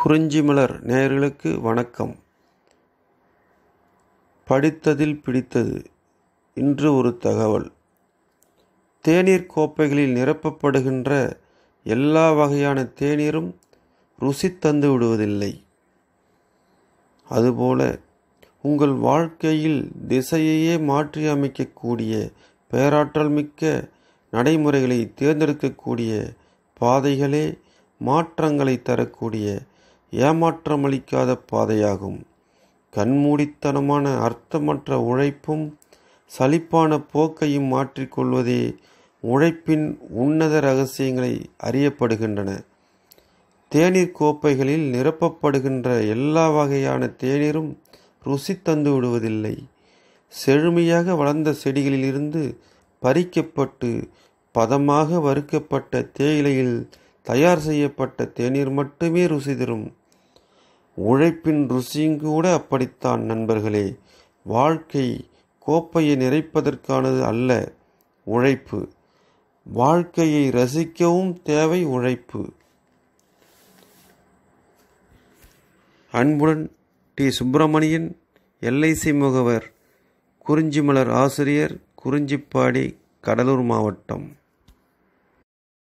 குறிஞ்சி மலர் வணக்கம் படித்ததில் பிடித்தது இன்று ஒரு தகவல் தேநீர் கோப்பைகளில் நிரப்பப்படுகின்ற எல்லா வகையான தேநீரும் ருசி தந்து விடுவதில்லை அதுபோல உங்கள் வாழ்க்கையில் திசையையே மாற்றி அமைக்கக்கூடிய பேராற்றல் மிக்க நடைமுறைகளை தேர்ந்தெடுக்கக்கூடிய பாதைகளே மாற்றங்களை தரக்கூடிய ஏமாற்றமளிக்காத பாதையாகும் கண்மூடித்தனமான அர்த்தமற்ற உழைப்பும் சலிப்பான போக்கையும் மாற்றிக்கொள்வதே உழைப்பின் உன்னத ரகசியங்களை அறியப்படுகின்றன தேநீர் கோப்பைகளில் நிரப்பப்படுகின்ற எல்லா வகையான தேநீரும் ருசி தந்து விடுவதில்லை செழுமையாக வளர்ந்த செடிகளிலிருந்து பறிக்கப்பட்டு பதமாக வறுக்கப்பட்ட தேயிலையில் தயார் செய்யப்பட்ட தேநீர் மட்டுமே ருசி தரும் உழைப்பின் ருசியும் கூட அப்படித்தான் நண்பர்களே வாழ்க்கை கோப்பையை நிறைப்பதற்கானது அல்ல உழைப்பு வாழ்க்கையை ரசிக்கவும் தேவை உழைப்பு அன்புடன் டி சுப்பிரமணியன் எல்ஐசி முகவர் குறிஞ்சிமலர் ஆசிரியர் குறிஞ்சிப்பாடி கடலூர் மாவட்டம்